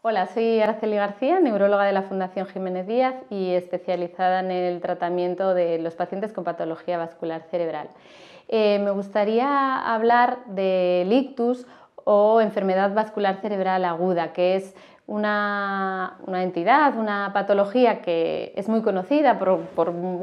Hola, soy Araceli García, neuróloga de la Fundación Jiménez Díaz y especializada en el tratamiento de los pacientes con patología vascular cerebral. Eh, me gustaría hablar de lictus o enfermedad vascular cerebral aguda, que es una, entidad, una patología que es muy conocida por,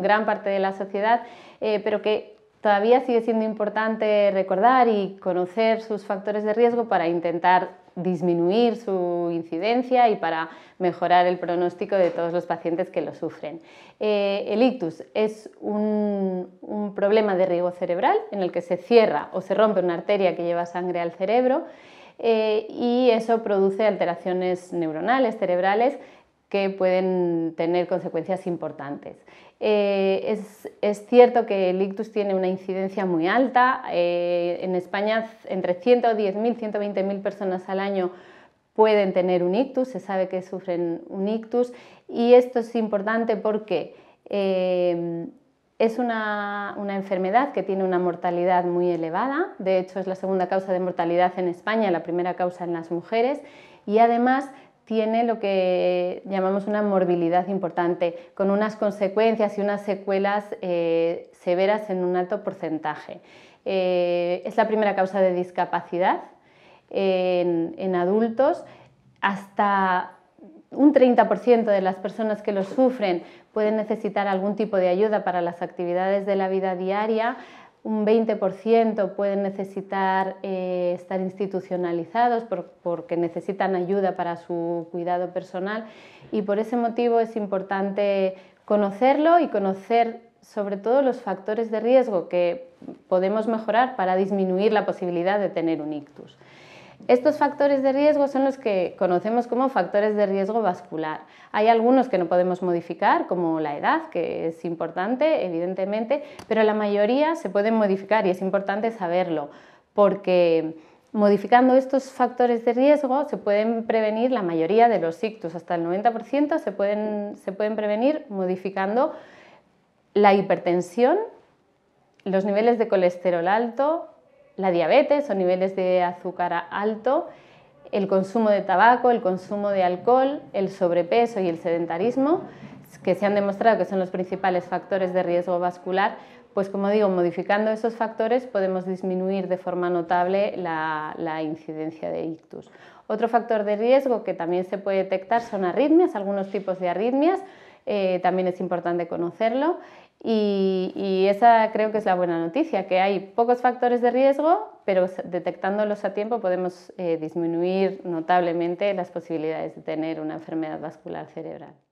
gran parte de la sociedad, eh, pero que todavía sigue siendo importante recordar y conocer sus factores de riesgo para intentar disminuir su incidencia y para mejorar el pronóstico de todos los pacientes que lo sufren. Eh, el ictus es un, problema de riego cerebral en el que se cierra o se rompe una arteria que lleva sangre al cerebro. Eh, y eso produce alteraciones neuronales, cerebrales, que pueden tener consecuencias importantes. Eh, es, cierto que el ictus tiene una incidencia muy alta. Eh, en España, entre 110.000 y 120.000 personas al año pueden tener un ictus, se sabe que sufren un ictus. Y esto es importante porque eh, es una, enfermedad que tiene una mortalidad muy elevada. De hecho, es la segunda causa de mortalidad en España, la primera causa en las mujeres. Y además, tiene lo que llamamos una morbilidad importante, con unas consecuencias y unas secuelas eh, severas en un alto porcentaje. Eh, es la primera causa de discapacidad en, en adultos. Hasta un 30% de las personas que lo sufren pueden necesitar algún tipo de ayuda para las actividades de la vida diaria, un 20% pueden necesitar eh, estar institucionalizados porque necesitan ayuda para su cuidado personal y por ese motivo es importante conocerlo y conocer sobre todo los factores de riesgo que podemos mejorar para disminuir la posibilidad de tener un ictus. Estos factores de riesgo son los que conocemos como factores de riesgo vascular. Hay algunos que no podemos modificar, como la edad, que es importante, evidentemente, pero la mayoría se pueden modificar y es importante saberlo, porque modificando estos factores de riesgo se pueden prevenir la mayoría de los ictus, hasta el 90% se pueden, se pueden prevenir modificando la hipertensión, los niveles de colesterol alto, la diabetes o niveles de azúcar alto, el consumo de tabaco, el consumo de alcohol, el sobrepeso y el sedentarismo, que se han demostrado que son los principales factores de riesgo vascular, pues como digo, modificando esos factores podemos disminuir de forma notable la, la, incidencia de ictus. Otro factor de riesgo que también se puede detectar son arritmias, algunos tipos de arritmias eh, también es importante conocerlo. Y, esa creo que es la buena noticia, que hay pocos factores de riesgo, pero detectándolos a tiempo podemos eh, disminuir notablemente las posibilidades de tener una enfermedad vascular cerebral.